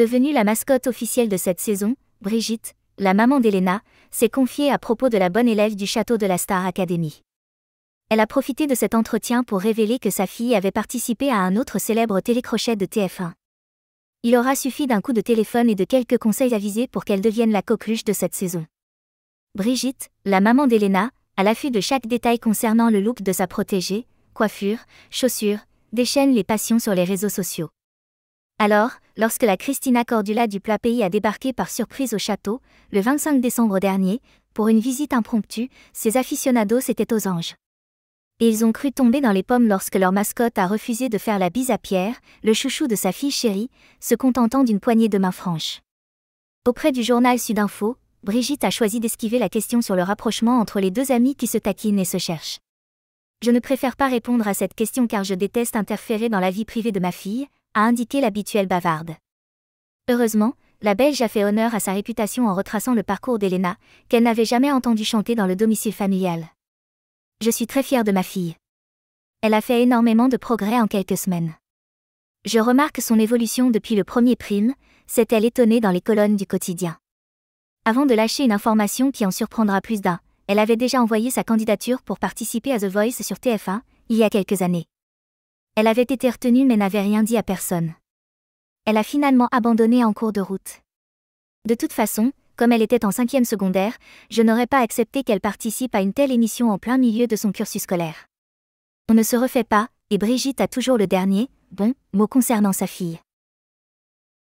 Devenue la mascotte officielle de cette saison, Brigitte, la maman d'Elena, s'est confiée à propos de la bonne élève du château de la Star Academy. Elle a profité de cet entretien pour révéler que sa fille avait participé à un autre célèbre télécrochet de TF1. Il aura suffi d'un coup de téléphone et de quelques conseils avisés pour qu'elle devienne la coqueluche de cette saison. Brigitte, la maman d'Elena, à l'affût de chaque détail concernant le look de sa protégée, coiffure, chaussures, déchaîne les passions sur les réseaux sociaux. Alors, lorsque la Christina Cordula du plat pays a débarqué par surprise au château, le 25 décembre dernier, pour une visite impromptue, ses aficionados étaient aux anges. Et ils ont cru tomber dans les pommes lorsque leur mascotte a refusé de faire la bise à Pierre, le chouchou de sa fille chérie, se contentant d'une poignée de main franche. Auprès du journal Sud Info, Brigitte a choisi d'esquiver la question sur le rapprochement entre les deux amis qui se taquinent et se cherchent. Je ne préfère pas répondre à cette question car je déteste interférer dans la vie privée de ma fille, a indiqué l'habituelle bavarde. Heureusement, la Belge a fait honneur à sa réputation en retraçant le parcours d'Elena, qu'elle n'avait jamais entendu chanter dans le domicile familial. Je suis très fière de ma fille. Elle a fait énormément de progrès en quelques semaines. Je remarque son évolution depuis le premier prime, s'est-elle étonnée dans les colonnes du quotidien. Avant de lâcher une information qui en surprendra plus d'un, elle avait déjà envoyé sa candidature pour participer à The Voice sur TF1, il y a quelques années. Elle avait été retenue mais n'avait rien dit à personne. Elle a finalement abandonné en cours de route. De toute façon, comme elle était en cinquième secondaire, je n'aurais pas accepté qu'elle participe à une telle émission en plein milieu de son cursus scolaire. On ne se refait pas, et Brigitte a toujours le dernier, bon, mot concernant sa fille.